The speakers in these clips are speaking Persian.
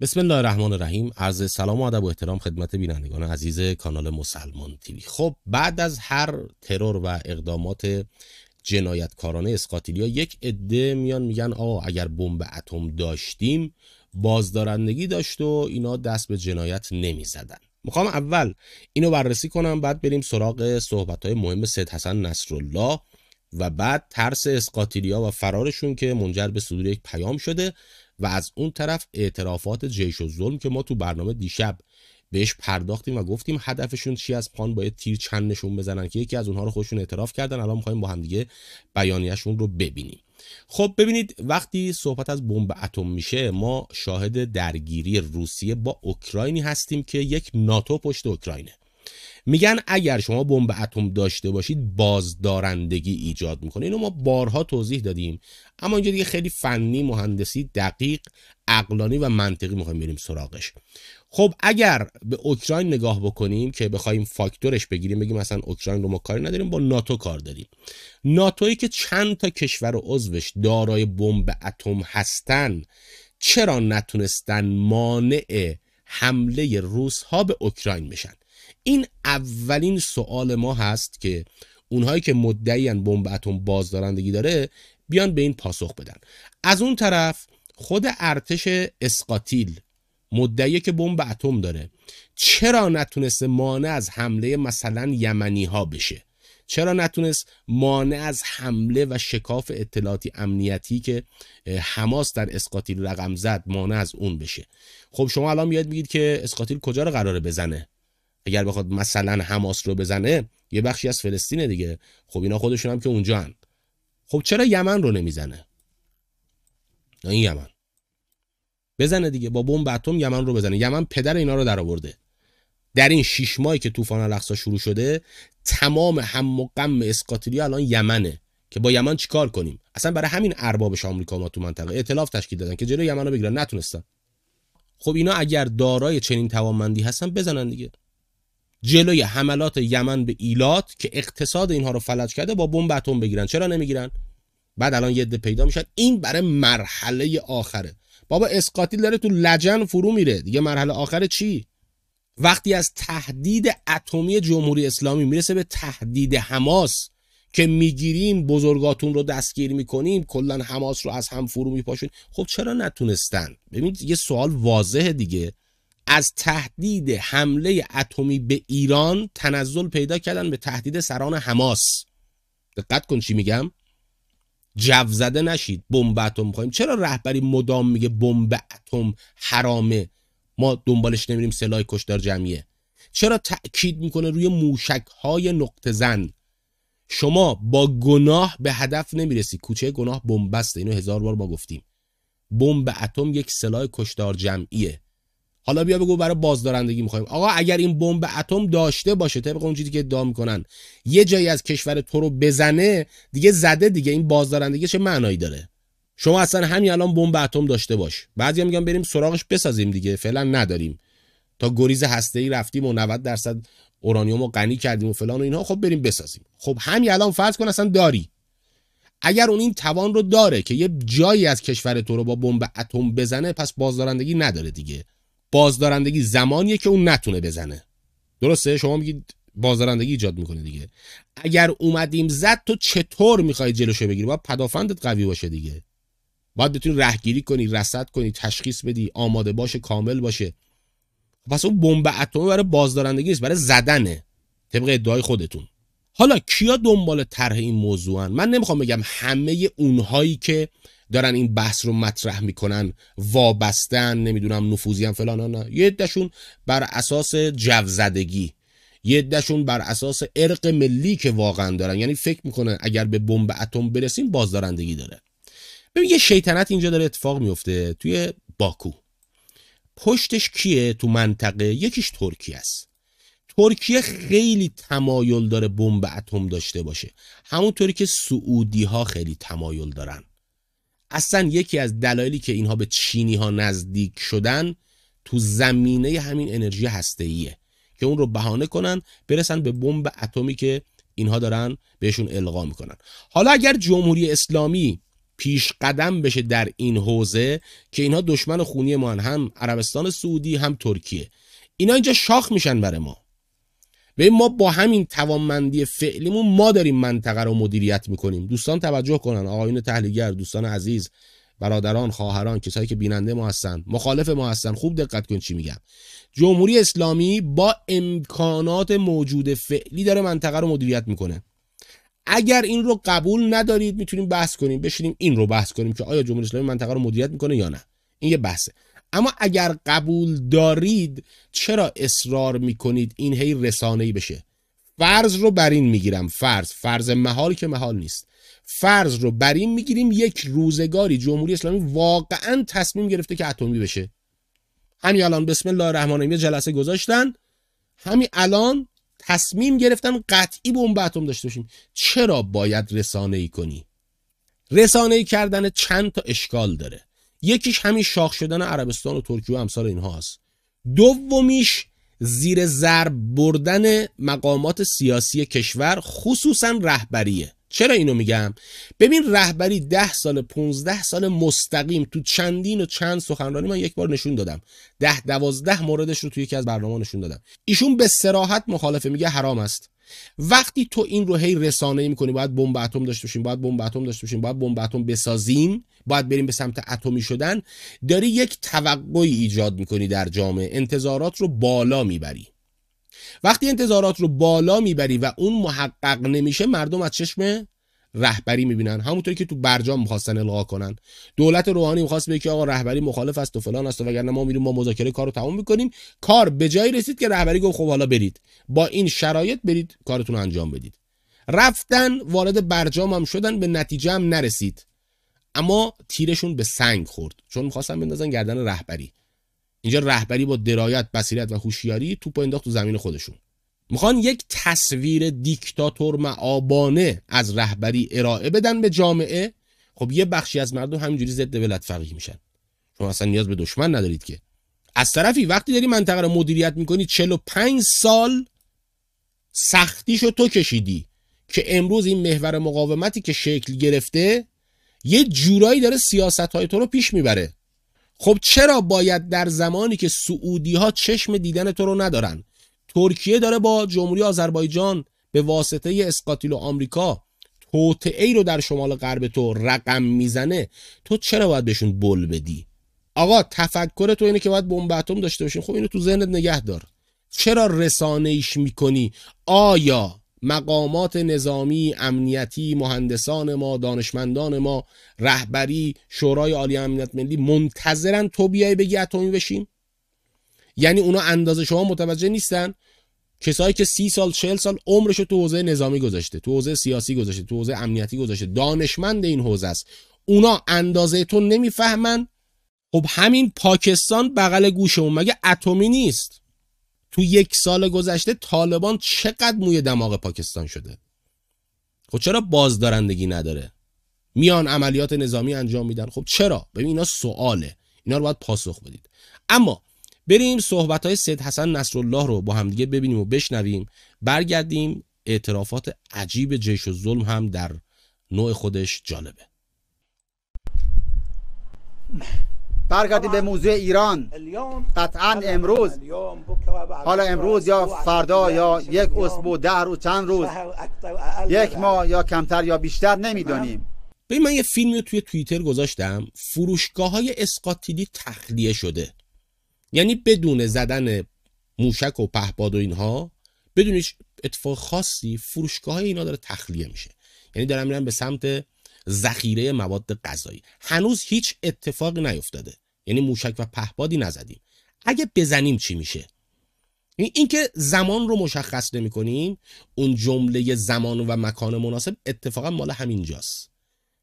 بسم الله الرحمن الرحیم عرض سلام و ادب و احترام خدمت بینندگان عزیز کانال مسلمان تیوی خب بعد از هر ترور و اقدامات جنایتکارانه اسقاطیلیا یک عده میان میگن آه اگر بمب اتم داشتیم بازدارندگی داشت و اینا دست به جنایت زدن. میخوام اول اینو بررسی کنم بعد بریم سراغ صحبت های مهم سید حسن نصرالله و بعد ترس اسقاطیلیا و فرارشون که منجر به صدور یک پیام شده و از اون طرف اعترافات جیش و ظلم که ما تو برنامه دیشب بهش پرداختیم و گفتیم هدفشون چی از پان باید تیر چند نشون بزنن که یکی از اونها رو خودشون اعتراف کردن الان میخوایم با هم دیگه بیانیهشون رو ببینیم خب ببینید وقتی صحبت از بمب اتم میشه ما شاهد درگیری روسیه با اوکراینی هستیم که یک ناتو پشت اوکراینه میگن اگر شما بمب اتم داشته باشید بازدارندگی ایجاد میکنه اینو ما بارها توضیح دادیم اما اینجا دیگه خیلی فنی مهندسی دقیق عقلانی و منطقی میخوایم بریم سراغش خب اگر به اوکراین نگاه بکنیم که بخوایم فاکتورش بگیریم بگیم مثلا اوکراین رو ما کاری نداریم با ناتو کار داریم ناتویی که چند تا کشور و عضوش دارای بمب اتم هستن چرا نتونستن مانع حمله روس ها به اوکراین بشن این اولین سوال ما هست که اونهایی که مدعی بمب اتم بازدارندگی داره بیان به این پاسخ بدن از اون طرف خود ارتش اسقاطیل مدعیه که بمب اتم داره چرا نتونسته مانع از حمله مثلا یمنی ها بشه چرا نتونست مانع از حمله و شکاف اطلاعاتی امنیتی که حماس در اسقاتیل رقم زد مانع از اون بشه خب شما الان میاد میگید که اسقاتیل کجا رو قراره بزنه اگر بخواد مثلا حماس رو بزنه یه بخشی از فلسطینه دیگه خب اینا خودشون هم که اونجا هن. خب چرا یمن رو نمیزنه این یمن بزنه دیگه با بمب اتم یمن رو بزنه یمن پدر اینا رو در آورده در این شیش ماهی که طوفان الاقصا شروع شده تمام هم و غم الان یمنه که با یمن چیکار کنیم اصلا برای همین اربابش آمریکا ما تو منطقه ائتلاف تشکیل دادن که جلوی یمن رو بگیرن نتونستن خب اینا اگر دارای چنین توانمندی هستن بزنن دیگه جلوی حملات یمن به ایلات که اقتصاد اینها رو فلج کرده با بمب اتم بگیرن چرا نمیگیرن بعد الان یه پیدا میشن این برای مرحله آخره بابا اسقاطیل داره تو لجن فرو میره دیگه مرحله آخره چی وقتی از تهدید اتمی جمهوری اسلامی میرسه به تهدید حماس که میگیریم بزرگاتون رو دستگیر میکنیم کلا حماس رو از هم فرو میپاشون خب چرا نتونستن ببینید یه سوال واضحه دیگه از تهدید حمله اتمی به ایران تنزل پیدا کردن به تهدید سران حماس دقت کن چی میگم جو زده نشید بمب اتم خواهیم چرا رهبری مدام میگه بمب اتم حرامه ما دنبالش نمیریم سلاح کشدار جمعیه چرا تاکید میکنه روی موشک های نقطه زن شما با گناه به هدف نمیرسی کوچه گناه بمبسته اینو هزار بار ما گفتیم بمب اتم یک سلاح کشدار جمعیه حالا بیا بگو برای بازدارندگی میخوایم آقا اگر این بمب اتم داشته باشه طبق اون چیزی که ادعا میکنن یه جایی از کشور تو رو بزنه دیگه زده دیگه این بازدارندگی چه معنایی داره شما اصلا همین الان بمب اتم داشته باش بعضیا میگن بریم سراغش بسازیم دیگه فعلا نداریم تا گریز هسته ای رفتیم و 90 درصد اورانیوم رو غنی کردیم و فلان و اینها خب بریم بسازیم خب همین الان فرض کن اصلا داری اگر اون این توان رو داره که یه جایی از کشور تو رو با بمب اتم بزنه پس بازدارندگی نداره دیگه بازدارندگی زمانیه که اون نتونه بزنه درسته شما میگید بازدارندگی ایجاد میکنه دیگه اگر اومدیم زد تو چطور میخوای جلوشو بگیری باید پدافندت قوی باشه دیگه باید بتونی رهگیری کنی رصد کنی تشخیص بدی آماده باشه کامل باشه پس اون بمب اتمی برای بازدارندگی نیست برای زدنه طبق ادعای خودتون حالا کیا دنبال طرح این موضوعن من نمیخوام بگم همه اونهایی که دارن این بحث رو مطرح میکنن وابستن نمیدونم هم فلان نه یه دشون بر اساس جوزدگی یه دشون بر اساس ارق ملی که واقعا دارن یعنی فکر میکنه اگر به بمب اتم برسیم بازدارندگی داره ببین یه شیطنت اینجا داره اتفاق میفته توی باکو پشتش کیه تو منطقه یکیش ترکیه است ترکیه خیلی تمایل داره بمب اتم داشته باشه همونطوری که سعودی ها خیلی تمایل دارن اصلا یکی از دلایلی که اینها به چینی ها نزدیک شدن تو زمینه همین انرژی هسته‌ایه که اون رو بهانه کنن برسن به بمب اتمی که اینها دارن بهشون القا میکنن حالا اگر جمهوری اسلامی پیش قدم بشه در این حوزه که اینها دشمن خونی ما هم عربستان سعودی هم ترکیه اینا اینجا شاخ میشن برای ما و ما با همین توانمندی فعلیمون ما داریم منطقه رو مدیریت میکنیم دوستان توجه کنن آقایون تحلیلگر دوستان عزیز برادران خواهران کسایی که بیننده ما هستن مخالف ما هستن خوب دقت کن چی میگم جمهوری اسلامی با امکانات موجود فعلی داره منطقه رو مدیریت میکنه اگر این رو قبول ندارید میتونیم بحث کنیم بشینیم این رو بحث کنیم که آیا جمهوری اسلامی منطقه رو مدیریت میکنه یا نه این یه بحثه اما اگر قبول دارید چرا اصرار میکنید این هی ای بشه فرض رو بر این میگیرم فرض فرض محال که محال نیست فرض رو بر این میگیریم یک روزگاری جمهوری اسلامی واقعا تصمیم گرفته که اتمی بشه همین الان بسم الله الرحمن الرحیم جلسه گذاشتن همین الان تصمیم گرفتن قطعی بمب اتم داشته باشیم چرا باید رسانه ای کنی رسانه ای کردن چند تا اشکال داره یکیش همین شاخ شدن عربستان و ترکیه و امثال اینها است دومیش زیر ضرب بردن مقامات سیاسی کشور خصوصا رهبریه چرا اینو میگم ببین رهبری ده سال 15 سال مستقیم تو چندین و چند سخنرانی من یک بار نشون دادم ده دوازده موردش رو توی یکی از برنامه نشون دادم ایشون به سراحت مخالفه میگه حرام است وقتی تو این رو هی رسانه میکنی باید بمب اتم داشته باشیم باید بمب اتم داشته باشیم باید بمب اتم بسازیم باید بریم به سمت اتمی شدن داری یک توقعی ایجاد میکنی در جامعه انتظارات رو بالا میبری وقتی انتظارات رو بالا میبری و اون محقق نمیشه مردم از چشم رهبری میبینن همونطوری که تو برجام میخواستن القا کنن دولت روحانی میخواست بگه که آقا رهبری مخالف است و فلان است و وگرنه ما میریم ما مذاکره کارو تمام میکنیم کار به جایی رسید که رهبری گفت خب حالا برید با این شرایط برید کارتون انجام بدید رفتن وارد برجام هم شدن به نتیجه هم نرسید اما تیرشون به سنگ خورد چون میخواستن بندازن گردن رهبری اینجا رهبری با درایت بصیرت و هوشیاری توپ انداخت تو زمین خودشون میخوان یک تصویر دیکتاتور معابانه از رهبری ارائه بدن به جامعه خب یه بخشی از مردم همینجوری ضد ولت فقیه میشن شما اصلا نیاز به دشمن ندارید که از طرفی وقتی داری منطقه رو مدیریت میکنی 45 سال سختیشو تو کشیدی که امروز این محور مقاومتی که شکل گرفته یه جورایی داره سیاست های تو رو پیش میبره خب چرا باید در زمانی که سعودی ها چشم دیدن تو رو ندارن ترکیه داره با جمهوری آذربایجان به واسطه اسقاتیل و آمریکا توطعه رو در شمال غرب تو رقم میزنه تو چرا باید بهشون بل بدی آقا تفکر تو اینه که باید بمب اتم داشته باشیم خب اینو تو ذهنت نگه دار چرا رسانه ایش میکنی آیا مقامات نظامی، امنیتی، مهندسان ما، دانشمندان ما، رهبری، شورای عالی امنیت ملی منتظرن تو بیای بگی اتمی بشیم؟ یعنی اونا اندازه شما متوجه نیستن کسایی که سی سال چهل سال عمرش رو تو حوزه نظامی گذاشته تو حوزه سیاسی گذاشته تو حوزه امنیتی گذاشته دانشمند این حوزه است اونا اندازه تو نمیفهمن خب همین پاکستان بغل گوشمون مگه اتمی نیست تو یک سال گذشته طالبان چقدر موی دماغ پاکستان شده خب چرا بازدارندگی نداره میان عملیات نظامی انجام میدن خب چرا ببین اینا سواله اینا رو باید پاسخ بدید اما بریم صحبت های سید حسن نصرالله رو با همدیگه ببینیم و بشنویم برگردیم اعترافات عجیب جیش و ظلم هم در نوع خودش جالبه برگردیم به موضوع ایران قطعا امروز حالا امروز یا فردا یا یک اسبوع ده روز چند روز یک ماه یا کمتر یا بیشتر نمیدانیم ببین من یه فیلم رو توی توییتر گذاشتم فروشگاه های اسقاتیلی تخلیه شده یعنی بدون زدن موشک و پهباد و اینها بدون اتفاق خاصی فروشگاه های اینا داره تخلیه میشه یعنی دارن میرن به سمت ذخیره مواد غذایی هنوز هیچ اتفاقی نیفتاده یعنی موشک و پهبادی نزدیم اگه بزنیم چی میشه یعنی اینکه زمان رو مشخص کنیم اون جمله زمان و مکان مناسب اتفاقا مال همینجاست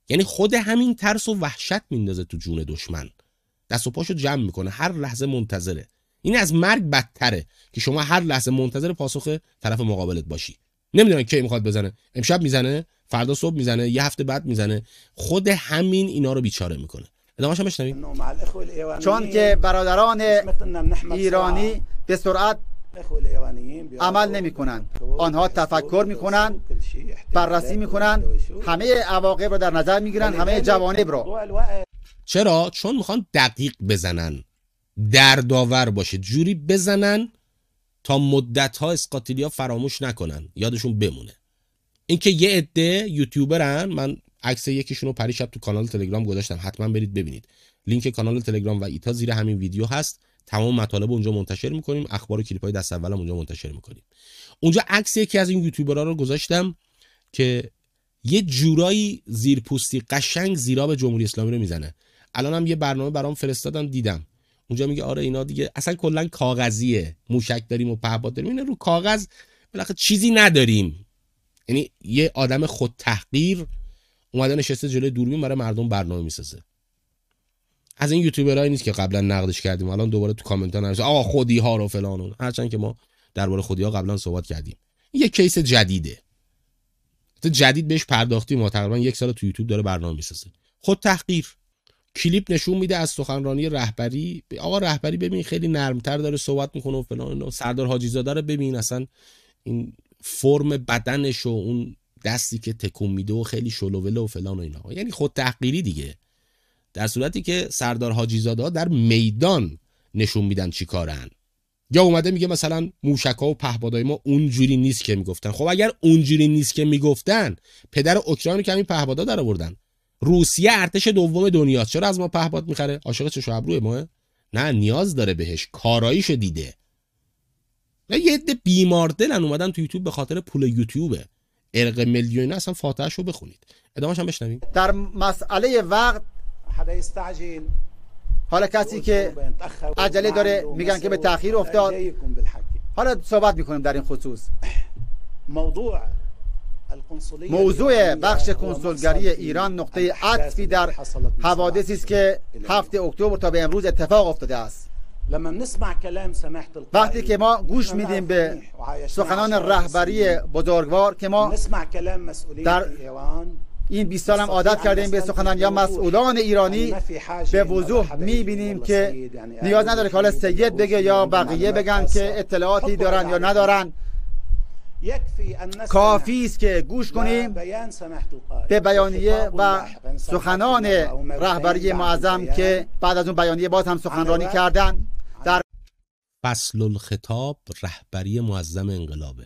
یعنی خود همین ترس و وحشت میندازه تو جون دشمن دست و پاشو جمع میکنه هر لحظه منتظره این از مرگ بدتره که شما هر لحظه منتظر پاسخ طرف مقابلت باشی نمیدونن کی میخواد بزنه امشب میزنه فردا صبح میزنه یه هفته بعد میزنه خود همین اینا رو بیچاره میکنه ادامه هم چون که برادران ایرانی به سرعت عمل نمی کنند آنها تفکر می بررسی می همه عواقب را در نظر می همه جوانب را چرا چون میخوان دقیق بزنن دردآور باشه جوری بزنن تا مدت ها ها فراموش نکنن یادشون بمونه اینکه یه عده یوتیوبرن من عکس یکیشون رو پریشب تو کانال تلگرام گذاشتم حتما برید ببینید لینک کانال تلگرام و ایتا زیر همین ویدیو هست تمام مطالب اونجا منتشر میکنیم اخبار و کلیپ های دست هم اونجا منتشر میکنیم اونجا عکس یکی از این یوتیوبرها رو گذاشتم که یه جورایی زیرپوستی قشنگ زیرا به جمهوری اسلامی رو میزنه الان هم یه برنامه برام فرستادن دیدم اونجا میگه آره اینا دیگه اصلا کلا کاغذیه موشک داریم و پهباد داریم اینا رو کاغذ بالاخره چیزی نداریم یعنی یه آدم خود تحقیر اومده نشسته جلوی دوربین برای مردم برنامه میسازه از این یوتیوبرایی نیست که قبلا نقدش کردیم الان دوباره تو کامنت ها آقا خودی ها رو فلان هرچند که ما درباره خودی ها قبلا صحبت کردیم یه کیس جدیده جدید بهش پرداختی ما تقریبا یک سال تو یوتیوب داره برنامه میسازه خود تحقیر کلیپ نشون میده از سخنرانی رهبری آقا رهبری ببین خیلی نرمتر داره صحبت میکنه و فلان سردار حاجی زاده رو ببین اصلا این فرم بدنش و اون دستی که تکون میده و خیلی شلووله و فلان و اینا یعنی خود تحقیری دیگه در صورتی که سردار حاجی زاده در میدان نشون میدن چیکارن یا اومده میگه مثلا موشک ها و پهبادای ما اونجوری نیست که میگفتن خب اگر اونجوری نیست که میگفتن پدر اوکراین که همین پهپادا در آوردن روسیه ارتش دوم دنیا چرا از ما پهباد میخره عاشق چش ابروی ما نه نیاز داره بهش کاراییشو دیده یه عده بیمار دلن اومدن تو یوتیوب به خاطر پول یوتیوبه ارق میلیون اصلا فاتحه رو بخونید ادامهش هم بشنویم در مسئله وقت حدا استعجل حالا کسی که عجله داره میگن که به تاخیر افتاد حالا صحبت میکنیم در این خصوص موضوع موضوع بخش کنسولگری ایران نقطه عطفی در حوادثی است که هفت اکتبر تا به امروز اتفاق افتاده است وقتی که ما گوش میدیم به سخنان رهبری بزرگوار که ما در این 20 سال هم عادت کرده این به سخنان یا مسئولان ایرانی به وضوح میبینیم که نیاز نداره که حالا سید بگه یا بقیه بگن که اطلاعاتی دارن یا ندارن کافی است که گوش کنیم به بیانیه و سخنان رهبری معظم که بعد از اون بیانیه باز هم سخنرانی کردن در فصل الخطاب رهبری معظم انقلابه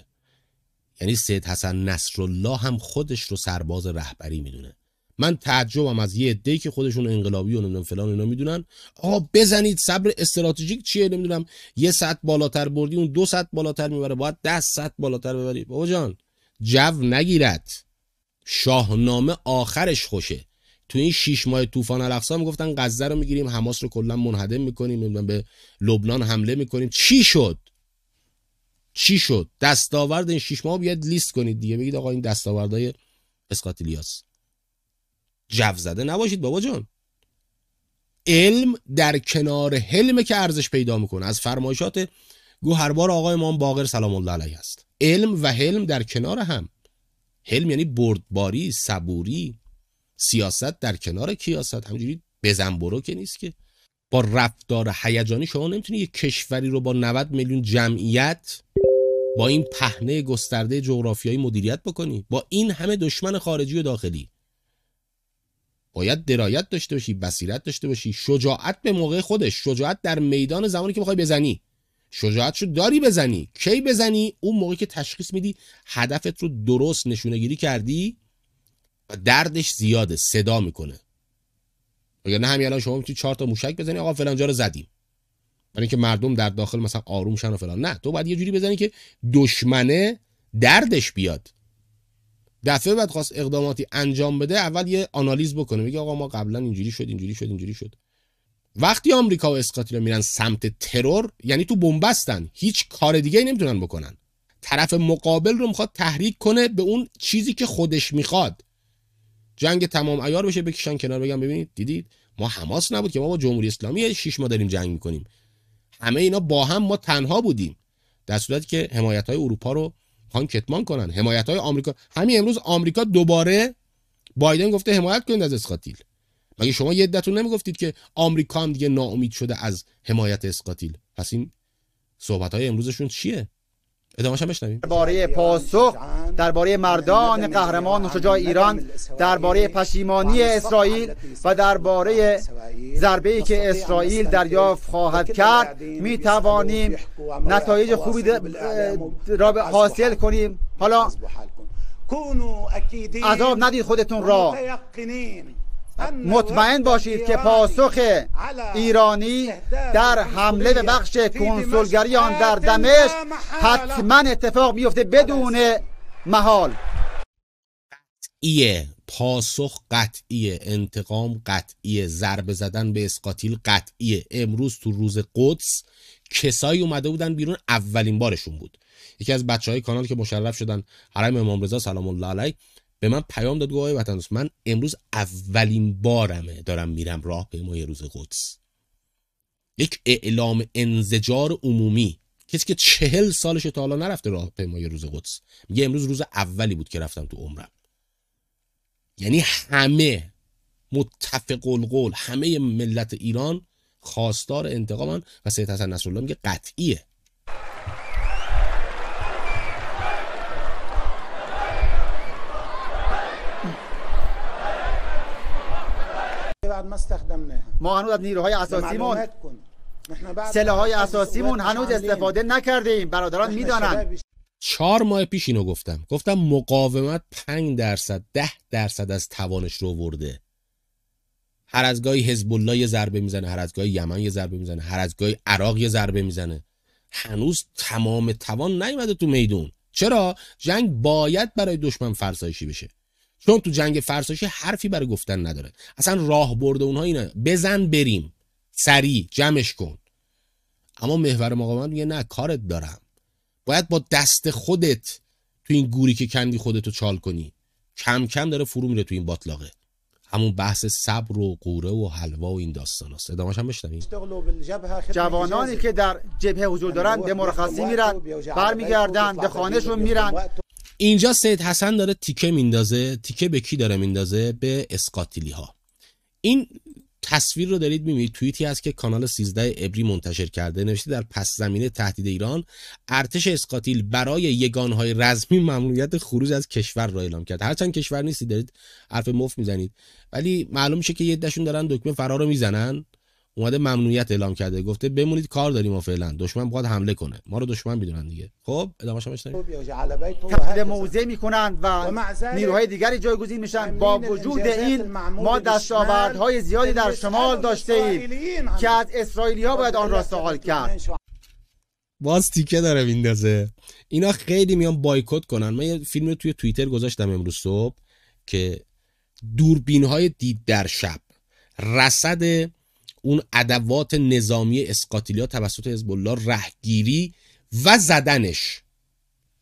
یعنی سید حسن نصرالله هم خودش رو سرباز رهبری میدونه من تعجبم از یه عده‌ای که خودشون انقلابی و نمیدونم فلان اینا میدونن آقا بزنید صبر استراتژیک چیه نمیدونم یه ساعت بالاتر بردی اون دو ساعت بالاتر میبره باید ده ساعت بالاتر ببری بابا جان جو نگیرد شاهنامه آخرش خوشه تو این شیش ماه طوفان الاقصا میگفتن غزه رو میگیریم حماس رو کلا منهدم میکنیم نمیدونم به لبنان حمله میکنیم چی شد چی شد دستاورد این شش ماه بیاد لیست کنید دیگه بگید آقا این دستاوردهای اسقاتیلیاس جو زده نباشید بابا جان علم در کنار حلمه که ارزش پیدا میکنه از فرمایشات گوهربار آقای امام باقر سلام الله علیه است علم و حلم در کنار هم حلم یعنی بردباری صبوری سیاست در کنار کیاست همینجوری بزن برو که نیست که با رفتار هیجانی شما نمیتونی یک کشوری رو با 90 میلیون جمعیت با این پهنه گسترده جغرافیایی مدیریت بکنی با این همه دشمن خارجی و داخلی باید درایت داشته باشی بصیرت داشته باشی شجاعت به موقع خودش شجاعت در میدان زمانی که میخوای بزنی شجاعت رو داری بزنی کی بزنی اون موقعی که تشخیص میدی هدفت رو درست گیری کردی و دردش زیاده صدا میکنه اگر نه همین الان شما میتونی چهار تا موشک بزنی آقا فلان جا رو زدیم برای اینکه مردم در داخل مثلا آروم شن و فلان نه تو باید یه جوری بزنی که دشمنه دردش بیاد دفعه بعد خواست اقداماتی انجام بده اول یه آنالیز بکنه میگه آقا ما قبلا اینجوری شد اینجوری شد اینجوری شد وقتی آمریکا و رو میرن سمت ترور یعنی تو بنبستن هیچ کار دیگه نمیتونن بکنن طرف مقابل رو میخواد تحریک کنه به اون چیزی که خودش میخواد جنگ تمام ایار بشه بکشن کنار بگم ببینید دیدید ما حماس نبود که ما با جمهوری اسلامی 6 ما داریم جنگ میکنیم همه اینا با هم ما تنها بودیم در صورتی که حمایت های اروپا رو میخوان کتمان کنن حمایت های آمریکا همین امروز آمریکا دوباره بایدن گفته حمایت کنید از اسقاتیل مگه شما یه نمیگفتید که آمریکا هم دیگه ناامید شده از حمایت اسقاطیل پس این صحبت های امروزشون چیه ادامه بشنویم درباره پاسخ درباره مردان قهرمان و شجاع ایران درباره پشیمانی اسرائیل و درباره ضربه ای که اسرائیل دریافت خواهد کرد می توانیم نتایج خوبی را حاصل کنیم حالا عذاب ندید خودتون را مطمئن باشید که پاسخ ایرانی در حمله به بخش کنسولگری آن در دمشق حتما اتفاق میفته بدون محال قطعیه پاسخ قطعیه انتقام قطعیه ضربه زدن به اسقاطیل قطعیه امروز تو روز قدس کسایی اومده بودن بیرون اولین بارشون بود یکی از بچه های کانال که مشرف شدن حرم امام رضا سلام الله علیه به من پیام داد گوهای وطن من امروز اولین بارمه دارم میرم راه پیمای روز قدس یک اعلام انزجار عمومی کسی که چهل سالش تا حالا نرفته راه پیمای روز قدس میگه امروز روز اولی بود که رفتم تو عمرم یعنی همه متفق القول همه ملت ایران خواستار انتقامن و سید حسن نصرالله میگه قطعیه ما استخدمناها ما هنوز از نیروهای اساسیمون های اساسیمون هنوز استفاده نکردیم برادران میدانند چهار ماه پیش اینو گفتم گفتم مقاومت 5 درصد ده درصد از توانش رو ورده هر از گاهی حزب الله یه ضربه میزنه هر از گاهی یمن یه ضربه میزنه هر از گاهی عراق یه ضربه میزنه هنوز تمام توان نیومده تو میدون چرا جنگ باید برای دشمن فرسایشی بشه چون تو جنگ فرساشی حرفی برای گفتن نداره اصلا راه برده اونها اینه بزن بریم سریع جمعش کن اما محور مقاومت میگه نه کارت دارم باید با دست خودت تو این گوری که کندی خودتو چال کنی کم کم داره فرو میره تو این باطلاقه همون بحث صبر و قوره و حلوا و این داستان است ادامهش هم بشنویم جوانانی که در جبهه حضور دارن به مرخصی میرن برمیگردن به خانهشون میرن اینجا سید حسن داره تیکه میندازه تیکه به کی داره میندازه به اسکاتیلی ها این تصویر رو دارید میبینید توییتی هست که کانال 13 ابری منتشر کرده نوشته در پس زمینه تهدید ایران ارتش اسقاطیل برای یگانهای رزمی ممنوعیت خروج از کشور را اعلام کرد هرچند کشور نیستی دارید حرف مف میزنید ولی معلوم میشه که یه دشون دارن دکمه فرار رو میزنن اومده ممنوعیت اعلام کرده گفته بمونید کار داریم ما فعلا دشمن بخواد حمله کنه ما رو دشمن میدونن دیگه خب شما بشنوید تبدیل موضع میکنند و نیروهای دیگری جایگزین میشن با وجود این ما دستاوردهای زیادی در شمال داشته ایم که از اسرائیلی ها باید آن را سوال کرد باز تیکه داره میندازه اینا خیلی میان بایکوت کنن من یه فیلم توی توییتر گذاشتم امروز صبح که دوربین های دید در شب رصد اون ادوات نظامی اسکاتیلیا توسط حزب الله رهگیری و زدنش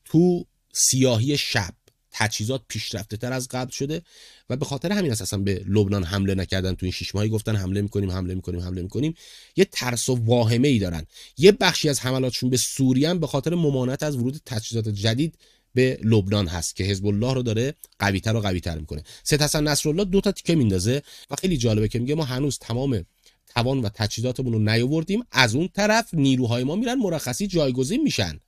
تو سیاهی شب تجهیزات پیشرفته تر از قبل شده و به خاطر همین اساسا به لبنان حمله نکردن تو این شش ماهی گفتن حمله میکنیم حمله میکنیم حمله میکنیم یه ترس و واهمه ای دارن یه بخشی از حملاتشون به سوریه به خاطر ممانعت از ورود تجهیزات جدید به لبنان هست که حزب الله رو داره قویتر و قویتر میکنه سید حسن نصرالله دو تا تیکه میندازه و خیلی جالبه که میگه ما هنوز تمام توان و تجهیزاتمون رو نیاوردیم از اون طرف نیروهای ما میرن مرخصی جایگزین میشن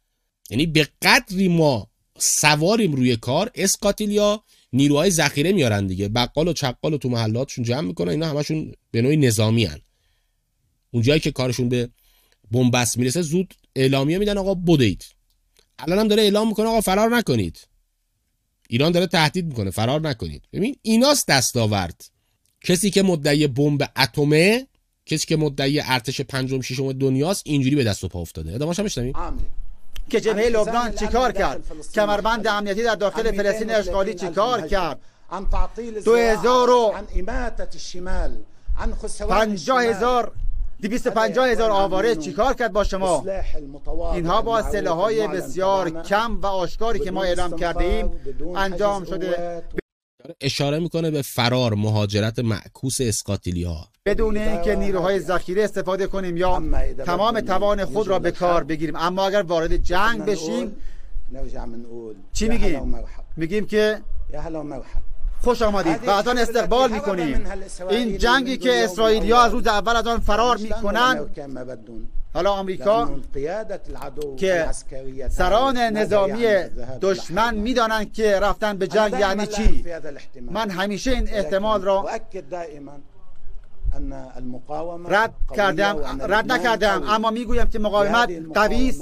یعنی به قدری ما سواریم روی کار اسکاتیلیا نیروهای ذخیره میارن دیگه بقال و چقال و تو محلاتشون جمع میکنن اینا همشون به نوعی نظامی هن. اونجایی که کارشون به بنبست میرسه زود اعلامیه میدن آقا بدید الان هم داره اعلام میکنه آقا فرار نکنید ایران داره تهدید میکنه فرار نکنید ببین ایناست دستاورد کسی که مدعی بمب اتمه کسی که مدعی ارتش پنجم ششم دنیاست اینجوری به دست و پا افتاده که جبهه لبنان چیکار کرد کمربند امنیتی در داخل فلسطین اشغالی چیکار کرد دو هزار و پنجاه هزار دویست هزار آواره چیکار کرد با شما اینها با سلاح بسیار کم و آشکاری که ما اعلام کرده ایم انجام شده اشاره میکنه به فرار مهاجرت معکوس اسقاطیلی ها بدون اینکه نیروهای ذخیره استفاده کنیم یا تمام توان خود را به کار بگیریم اما اگر وارد جنگ بشیم چی میگیم؟ میگیم که خوش آمدید و از آن استقبال میکنیم این جنگی که ها از روز اول از آن فرار میکنند حالا آمریکا که سران نظامی دشمن میدانند که رفتن به جنگ یعنی چی من همیشه این احتمال را رد کردم رد نکردم اما میگویم که مقاومت قوی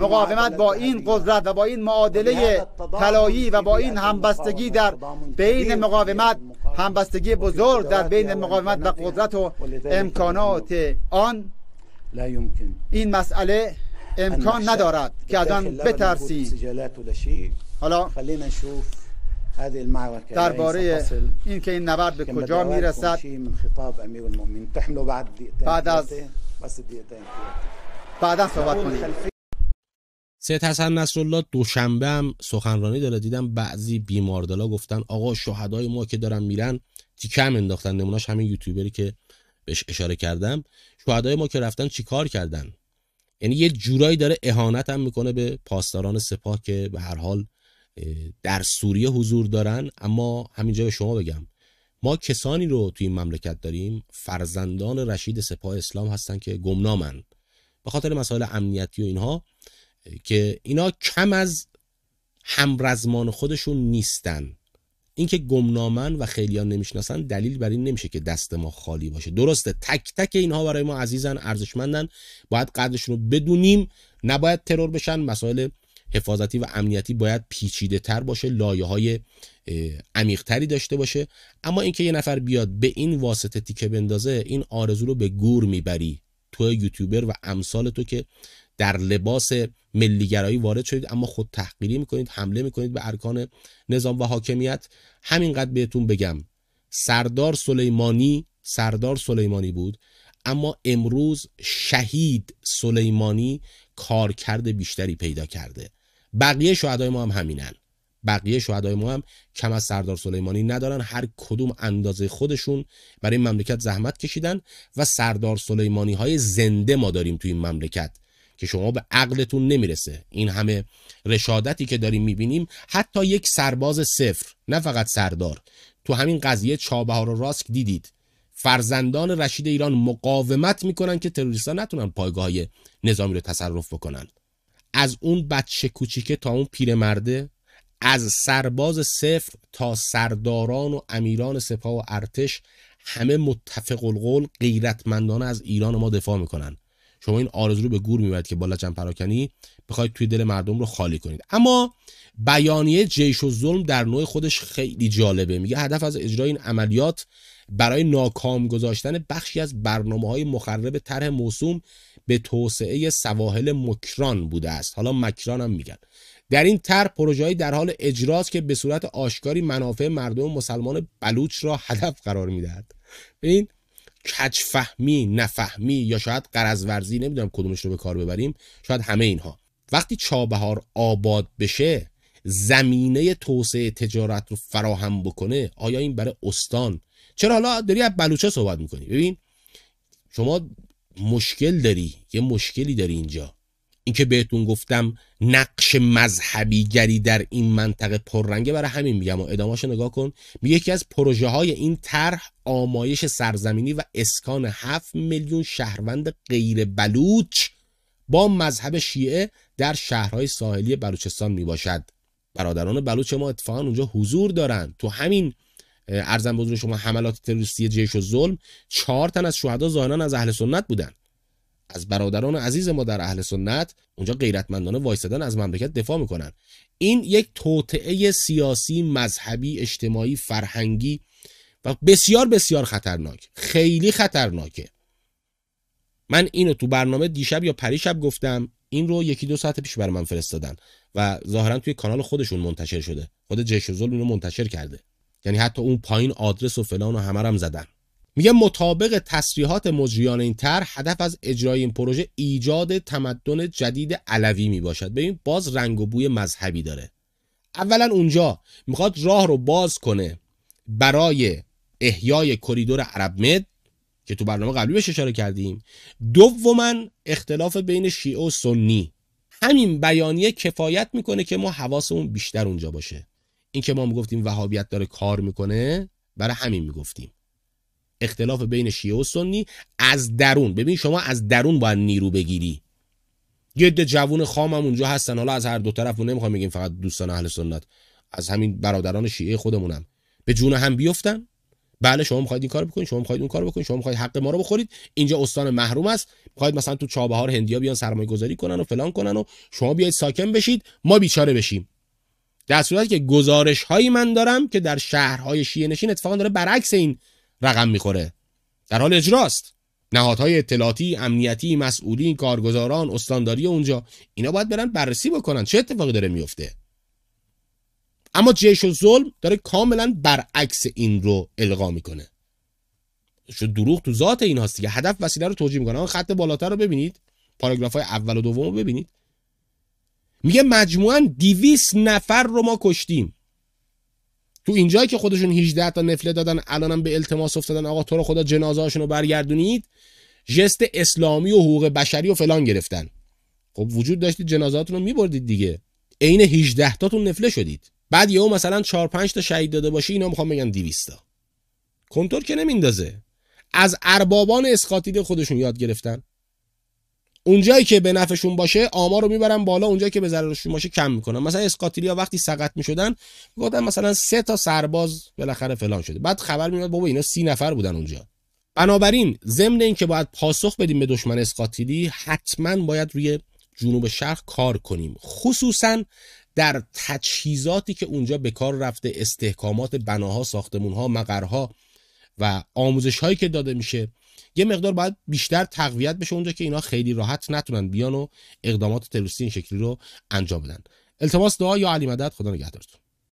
مقاومت با این قدرت و با این معادله طلایی و با این همبستگی در بین مقاومت همبستگی بزرگ در بین مقاومت و قدرت و امکانات آن این مسئله امکان ندارد که آن بترسی حالا درباره این که این نبرد به کجا میرسد بعد از بعدا صحبت کنیم سید حسن نصرالله دوشنبه هم سخنرانی داره دیدم بعضی بیماردلا گفتن آقا شهدای ما که دارن میرن تیکه انداختن نموناش همین یوتیوبری که بهش اشاره کردم شهدای ما که رفتن چیکار کردن یعنی یه جورایی داره اهانت هم میکنه به پاسداران سپاه که به هر حال در سوریه حضور دارن اما همینجا به شما بگم ما کسانی رو توی این مملکت داریم فرزندان رشید سپاه اسلام هستن که گمنامن به خاطر مسائل امنیتی و اینها که اینا کم از همرزمان خودشون نیستن اینکه گمنامن و خیلیا نمیشناسن دلیل بر این نمیشه که دست ما خالی باشه درسته تک تک اینها برای ما عزیزن ارزشمندن باید قدرشون رو بدونیم نباید ترور بشن مسائل حفاظتی و امنیتی باید پیچیده تر باشه لایه های عمیقتری داشته باشه اما اینکه یه نفر بیاد به این واسطه تیکه بندازه این آرزو رو به گور میبری تو یوتیوبر و امثال تو که در لباس ملیگرایی وارد شدید اما خود تحقیری میکنید حمله میکنید به ارکان نظام و حاکمیت همینقدر بهتون بگم سردار سلیمانی سردار سلیمانی بود اما امروز شهید سلیمانی کارکرد بیشتری پیدا کرده بقیه شهدای ما هم همینن بقیه شهدای ما هم کم از سردار سلیمانی ندارن هر کدوم اندازه خودشون برای مملکت زحمت کشیدن و سردار سلیمانی های زنده ما داریم توی این مملکت که شما به عقلتون نمیرسه این همه رشادتی که داریم میبینیم حتی یک سرباز صفر نه فقط سردار تو همین قضیه چابهار و راسک دیدید فرزندان رشید ایران مقاومت میکنن که تروریستان نتونن پایگاه نظامی رو تصرف بکنن از اون بچه کوچیکه تا اون پیرمرده از سرباز صفر تا سرداران و امیران سپاه و ارتش همه متفق القول غیرتمندانه از ایران ما دفاع میکنن شما این آرزو رو به گور میبرید که بالا جمع پراکنی بخواید توی دل مردم رو خالی کنید اما بیانیه جیش و ظلم در نوع خودش خیلی جالبه میگه هدف از اجرای این عملیات برای ناکام گذاشتن بخشی از برنامه های مخرب طرح موسوم به توسعه سواحل مکران بوده است حالا مکران هم میگن در این طرح پروژه‌ای در حال اجراست که به صورت آشکاری منافع مردم مسلمان بلوچ را هدف قرار میدهد ببین کج فهمی نفهمی یا شاید قرض ورزی نمیدونم کدومش رو به کار ببریم شاید همه اینها وقتی چابهار آباد بشه زمینه توسعه تجارت رو فراهم بکنه آیا این برای استان چرا حالا داری از بلوچه صحبت میکنی ببین شما مشکل داری یه مشکلی داری اینجا اینکه بهتون گفتم نقش مذهبی گری در این منطقه پررنگه برای همین میگم و ادامهش نگاه کن میگه یکی از پروژه های این طرح آمایش سرزمینی و اسکان 7 میلیون شهروند غیر بلوچ با مذهب شیعه در شهرهای ساحلی بلوچستان میباشد برادران بلوچ ما اتفاقا اونجا حضور دارن تو همین ارزم بزرگ شما حملات تروریستی جیش و ظلم چهار تن از شهدا ظاهرا از اهل سنت بودن از برادران عزیز ما در اهل سنت اونجا غیرتمندانه وایستادن از مملکت دفاع میکنن این یک توطعه سیاسی مذهبی اجتماعی فرهنگی و بسیار بسیار خطرناک خیلی خطرناکه من اینو تو برنامه دیشب یا پریشب گفتم این رو یکی دو ساعت پیش بر من فرستادن و ظاهرا توی کانال خودشون منتشر شده خود جشوزل اینو منتشر کرده یعنی حتی اون پایین آدرس و فلان و همه هم میگه مطابق تصریحات مجریان این طرح هدف از اجرای این پروژه ایجاد تمدن جدید علوی میباشد باشد ببین باز رنگ و بوی مذهبی داره اولا اونجا میخواد راه رو باز کنه برای احیای کریدور عرب مد که تو برنامه قبلی بهش اشاره کردیم دوما اختلاف بین شیعه و سنی همین بیانیه کفایت میکنه که ما حواسمون بیشتر اونجا باشه این که ما میگفتیم وهابیت داره کار میکنه برای همین میگفتیم اختلاف بین شیعه و سنی از درون ببین شما از درون باید نیرو بگیری یه جوون جوون خامم اونجا هستن حالا از هر دو طرف و نمیخوام بگیم فقط دوستان اهل سنت از همین برادران شیعه خودمونم به جون هم بیفتن بله شما میخواید این کار بکنید شما میخواید اون کار بکنید شما میخواید حق ما رو بخورید اینجا استان محروم است میخواید مثلا تو چابهار هندیا بیان سرمایه گذاری کنن و فلان کنن و شما بیاید ساکن بشید ما بیچاره بشیم در صورتی که گزارش هایی من دارم که در شهرهای شیعه نشین اتفاقا داره برعکس این رقم میخوره در حال اجراست نهادهای اطلاعاتی امنیتی مسئولین کارگزاران استانداری اونجا اینا باید برن بررسی بکنن چه اتفاقی داره میفته اما جیش و ظلم داره کاملا برعکس این رو القا میکنه شو دروغ تو ذات این هاست دیگه هدف وسیله رو توجیه میکنه خط بالاتر رو ببینید پاراگراف های اول و دوم رو ببینید میگه مجموعا دیویس نفر رو ما کشتیم تو اینجایی که خودشون 18 تا نفله دادن الانم به التماس افتادن آقا تو رو خدا هاشون رو برگردونید جست اسلامی و حقوق بشری و فلان گرفتن خب وجود داشتید جنازاتون رو میبردید دیگه عین 18 تاتون نفله شدید بعد یهو مثلا 4 5 تا شهید داده باشه اینا میخوام بگم 200 تا کنتور که نمیندازه از اربابان اسقاطیده خودشون یاد گرفتن اونجایی که به نفعشون باشه آمار رو میبرن بالا اونجایی که به ضررشون باشه کم میکنن مثلا ها وقتی سقط میشدن میگفتن مثلا سه تا سرباز بالاخره فلان شده بعد خبر میاد بابا اینا سی نفر بودن اونجا بنابراین ضمن اینکه باید پاسخ بدیم به دشمن اسکاتیلی حتما باید روی جنوب شرق کار کنیم خصوصا در تجهیزاتی که اونجا به کار رفته استحکامات بناها ساختمونها مقرها و آموزش هایی که داده میشه یه مقدار باید بیشتر تقویت بشه اونجا که اینا خیلی راحت نتونن بیان و اقدامات تروریستی این شکلی رو انجام بدن التماس دعا یا علی مدد خدا نگهدارتون